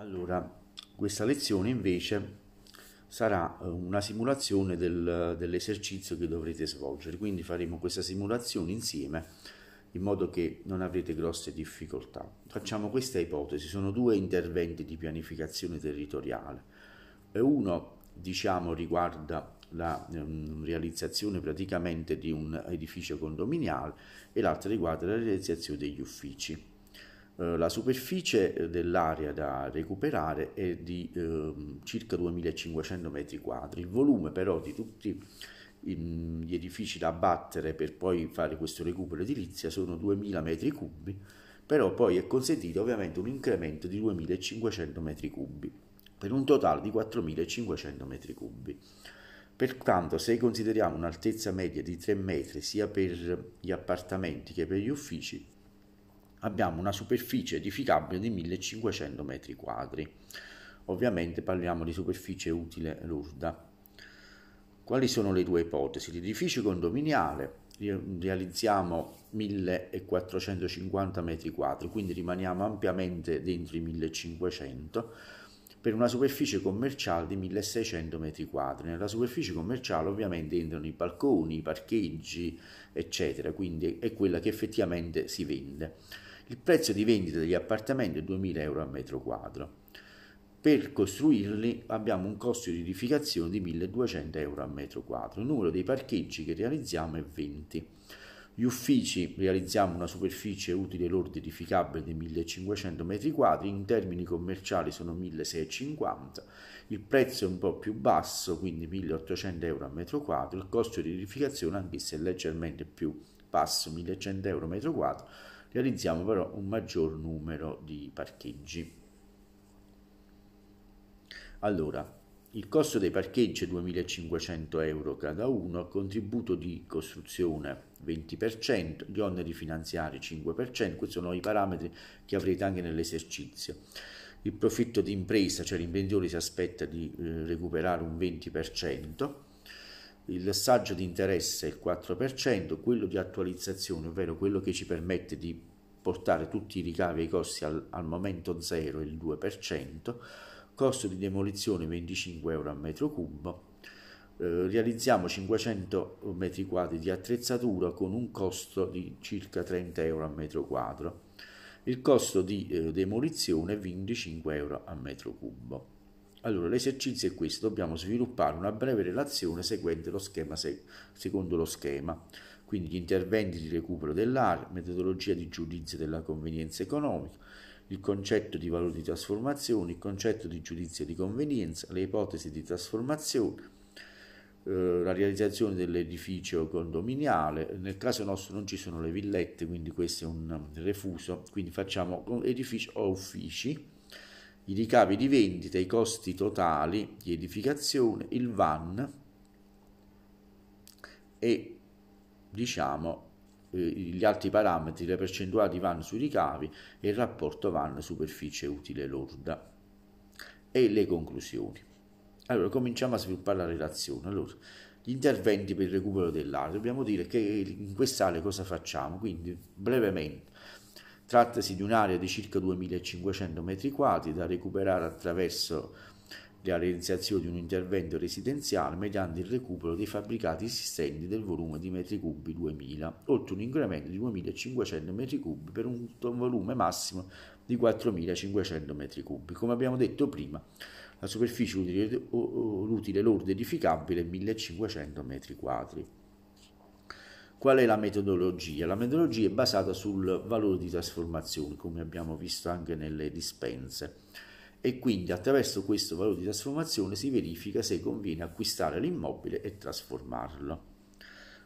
Allora, questa lezione invece sarà eh, una simulazione del, dell'esercizio che dovrete svolgere, quindi faremo questa simulazione insieme in modo che non avrete grosse difficoltà. Facciamo questa ipotesi, sono due interventi di pianificazione territoriale. Uno, diciamo, riguarda la ehm, realizzazione praticamente di un edificio condominiale e l'altro riguarda la realizzazione degli uffici. Eh, la superficie eh, dell'area da recuperare è di ehm, circa 2500 metri 2 il volume però di tutti gli edifici da abbattere per poi fare questo recupero edilizia sono 2000 metri cubi però poi è consentito ovviamente un incremento di 2500 metri cubi per un totale di 4500 metri cubi pertanto se consideriamo un'altezza media di 3 metri sia per gli appartamenti che per gli uffici abbiamo una superficie edificabile di 1500 metri quadri. Ovviamente parliamo di superficie utile lorda. Quali sono le due ipotesi? L'edificio condominiale realizziamo 1450 metri quadri, quindi rimaniamo ampiamente dentro i 1500 per una superficie commerciale di 1600 metri quadri. Nella superficie commerciale ovviamente entrano i balconi, i parcheggi, eccetera, quindi è quella che effettivamente si vende. Il prezzo di vendita degli appartamenti è 2000 euro al metro quadro. Per costruirli abbiamo un costo di edificazione di 1200 euro al metro quadro. Il numero dei parcheggi che realizziamo è 20. Gli uffici realizziamo una superficie utile lorda edificabile di 1500 metri quadri, in termini commerciali sono 1650, il prezzo è un po' più basso, quindi 1800 euro al metro quadro, il costo di edificazione anch'esso è leggermente più basso, 1100 euro al metro quadro, realizziamo però un maggior numero di parcheggi. Allora, il costo dei parcheggi è 2.500 euro cada uno, contributo di costruzione 20%, gli oneri finanziari 5%, questi sono i parametri che avrete anche nell'esercizio. Il profitto di impresa, cioè l'imprenditore si aspetta di eh, recuperare un 20%, il saggio di interesse è il 4%, quello di attualizzazione, ovvero quello che ci permette di portare tutti i ricavi e i costi al, al momento zero, il 2%, costo di demolizione 25 euro al metro cubo, eh, realizziamo 500 metri quadri di attrezzatura con un costo di circa 30 euro al metro quadro, il costo di eh, demolizione 25 euro al metro cubo. Allora, l'esercizio è questo, dobbiamo sviluppare una breve relazione seguendo lo schema seg secondo lo schema, quindi gli interventi di recupero dell'area, metodologia di giudizio della convenienza economica, il concetto di valore di trasformazione, il concetto di giudizio di convenienza, le ipotesi di trasformazione, eh, la realizzazione dell'edificio condominiale, nel caso nostro non ci sono le villette, quindi questo è un refuso, quindi facciamo edificio o uffici i ricavi di vendita, i costi totali di edificazione, il VAN e diciamo eh, gli altri parametri, la percentuale di VAN sui ricavi e il rapporto VAN superficie utile lorda e le conclusioni. Allora, cominciamo a sviluppare la relazione. Allora, gli interventi per il recupero dell'area. Dobbiamo dire che in quest'area cosa facciamo? Quindi, brevemente, Trattasi di un'area di circa 2.500 m2 da recuperare attraverso la realizzazione di un intervento residenziale mediante il recupero dei fabbricati esistenti del volume di metri cubi 2000, oltre un incremento di 2500 metri cubi per un volume massimo di 4500 metri cubi. Come abbiamo detto prima, la superficie utile, l'utile lordo edificabile è 1500 metri quadri. Qual è la metodologia? La metodologia è basata sul valore di trasformazione, come abbiamo visto anche nelle dispense. E quindi attraverso questo valore di trasformazione si verifica se conviene acquistare l'immobile e trasformarlo.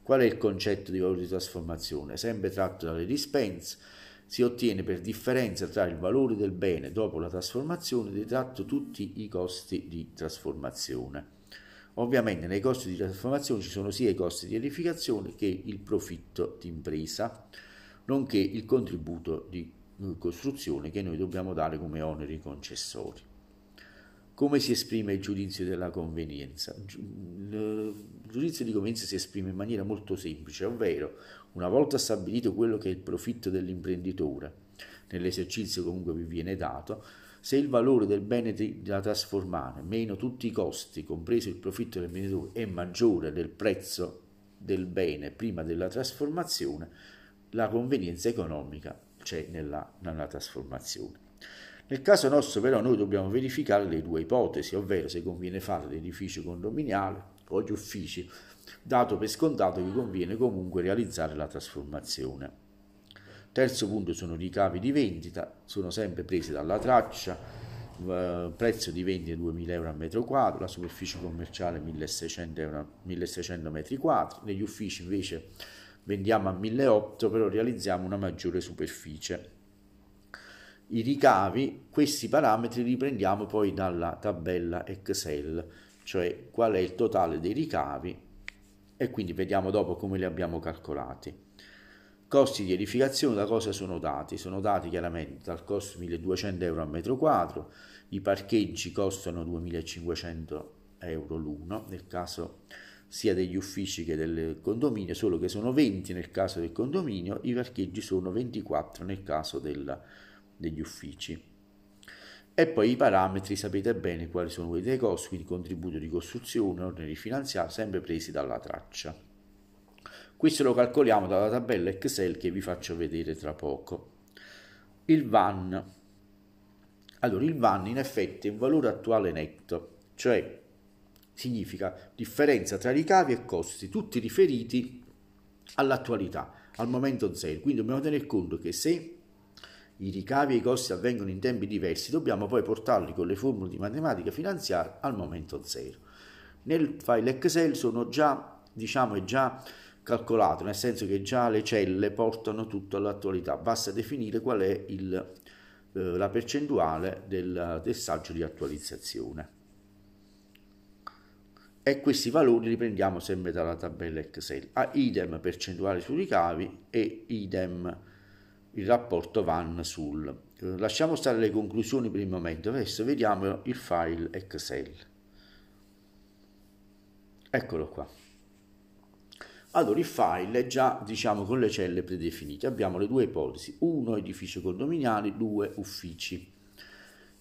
Qual è il concetto di valore di trasformazione? Sempre tratto dalle dispense, si ottiene per differenza tra il valore del bene dopo la trasformazione detratto tutti i costi di trasformazione. Ovviamente nei costi di trasformazione ci sono sia i costi di edificazione che il profitto d'impresa, nonché il contributo di eh, costruzione che noi dobbiamo dare come oneri concessori. Come si esprime il giudizio della convenienza? Eh, il giudizio di convenienza si esprime in maniera molto semplice, ovvero una volta stabilito quello che è il profitto dell'imprenditore, nell'esercizio comunque vi viene dato, se il valore del bene da trasformare, meno tutti i costi, compreso il profitto del venditore, è maggiore del prezzo del bene prima della trasformazione, la convenienza economica c'è nella, nella trasformazione. Nel caso nostro però noi dobbiamo verificare le due ipotesi, ovvero se conviene fare l'edificio condominiale o gli uffici, dato per scontato che conviene comunque realizzare la trasformazione. Terzo punto sono i ricavi di vendita, sono sempre presi dalla traccia, eh, prezzo di vendita 2000 euro al metro quadro, la superficie commerciale 1600, euro, 1600 metri quadri, negli uffici invece vendiamo a 1800 però realizziamo una maggiore superficie. I ricavi, questi parametri li prendiamo poi dalla tabella Excel, cioè qual è il totale dei ricavi e quindi vediamo dopo come li abbiamo calcolati. Costi di edificazione, da cosa sono dati? Sono dati chiaramente dal costo 1200 euro al metro quadro, i parcheggi costano 2500 euro l'uno, nel caso sia degli uffici che del condominio, solo che sono 20 nel caso del condominio, i parcheggi sono 24 nel caso del, degli uffici. E poi i parametri, sapete bene quali sono quelli dei costi, quindi contributo di costruzione, ordine di finanziario, sempre presi dalla traccia. Questo lo calcoliamo dalla tabella Excel che vi faccio vedere tra poco. Il VAN. Allora, il VAN in effetti è un valore attuale netto, cioè significa differenza tra ricavi e costi, tutti riferiti all'attualità, al momento zero. Quindi dobbiamo tenere conto che se i ricavi e i costi avvengono in tempi diversi, dobbiamo poi portarli con le formule di matematica finanziaria al momento zero. Nel file Excel sono già, diciamo, è già calcolato, nel senso che già le celle portano tutto all'attualità, basta definire qual è il, eh, la percentuale del, del saggio di attualizzazione. E questi valori li prendiamo sempre dalla tabella Excel. A ah, idem percentuale sui ricavi e idem il rapporto van sul. Eh, lasciamo stare le conclusioni per il momento, adesso vediamo il file Excel. Eccolo qua. Allora il file è già diciamo con le celle predefinite, abbiamo le due ipotesi, uno edificio condominiale, due uffici.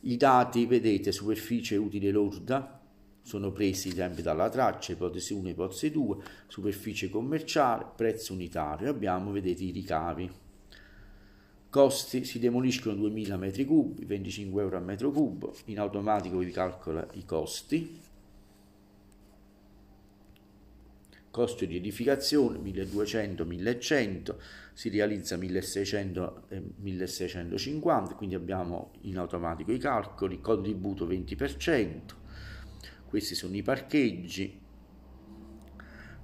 I dati, vedete, superficie utile lorda, sono presi sempre dalla traccia, ipotesi 1, ipotesi 2, superficie commerciale, prezzo unitario, abbiamo, vedete, i ricavi. Costi, si demoliscono 2000 m3, 25 euro al metro cubo, in automatico vi calcola i costi, costo di edificazione 1200-1100, si realizza 1600 1650, eh, quindi abbiamo in automatico i calcoli, contributo 20%, questi sono i parcheggi,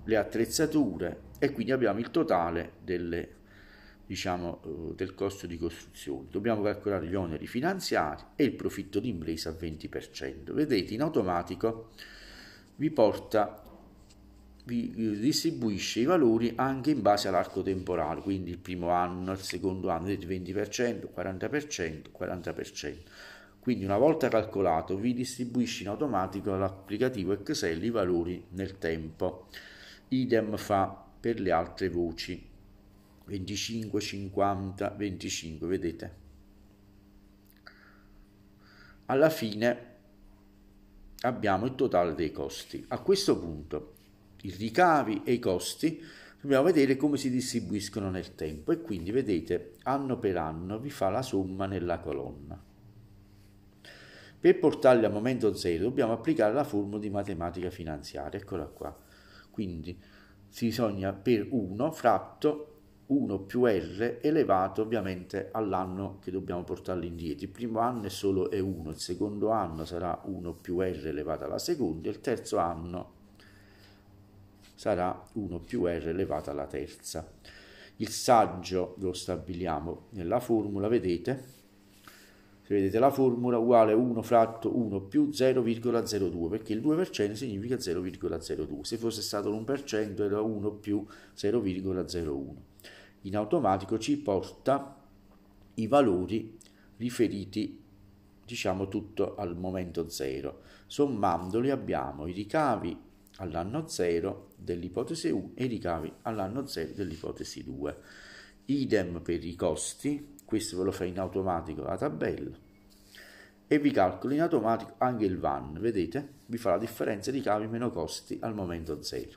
le attrezzature e quindi abbiamo il totale delle, diciamo, eh, del costo di costruzione. Dobbiamo calcolare gli oneri finanziari e il profitto d'impresa al 20%. Vedete, in automatico vi porta eh, distribuisce i valori anche in base all'arco temporale, quindi il primo anno, il secondo anno 20%, 40%, 40%. Quindi una volta calcolato vi distribuisce in automatico all'applicativo Excel i valori nel tempo. Idem fa per le altre voci. 25, 50, 25, vedete? Alla fine abbiamo il totale dei costi. A questo punto i ricavi e i costi, dobbiamo vedere come si distribuiscono nel tempo e quindi vedete anno per anno vi fa la somma nella colonna. Per portarli al momento zero dobbiamo applicare la formula di matematica finanziaria, eccola qua. Quindi si bisogna per 1 fratto 1 più r elevato ovviamente all'anno che dobbiamo portarli indietro. Il primo anno è solo E1, il secondo anno sarà 1 più r elevato alla seconda, il terzo anno sarà 1 più r elevata alla terza. Il saggio lo stabiliamo nella formula, vedete? Se vedete la formula uguale 1 fratto 1 più 0,02 perché il 2% significa 0,02, se fosse stato l'1% era 1 più 0,01. In automatico ci porta i valori riferiti diciamo tutto al momento zero. Sommandoli abbiamo i ricavi all'anno 0 dell'ipotesi 1 e i ricavi all'anno 0 dell'ipotesi 2. Idem per i costi, questo ve lo fa in automatico la tabella e vi calcola in automatico anche il VAN, vedete? Vi fa la differenza ricavi meno costi al momento 0.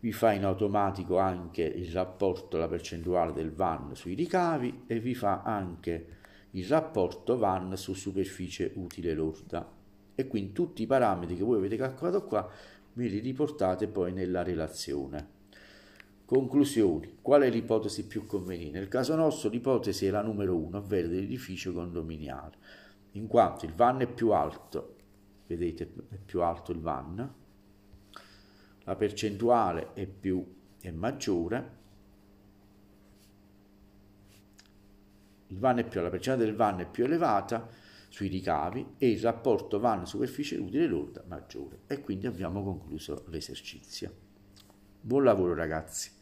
Vi fa in automatico anche il rapporto, la percentuale del VAN sui ricavi e vi fa anche il rapporto VAN su superficie utile lorda. E quindi tutti i parametri che voi avete calcolato qua me li riportate poi nella relazione. Conclusioni. Qual è l'ipotesi più conveniente? Nel caso nostro l'ipotesi è la numero 1, ovvero dell'edificio condominiale, in quanto il van è più alto, vedete è più alto il van, la percentuale è, più, è maggiore, il van è più, la percentuale del van è più elevata, sui ricavi e il rapporto vanno superficie utile lorda maggiore e quindi abbiamo concluso l'esercizio. Buon lavoro ragazzi!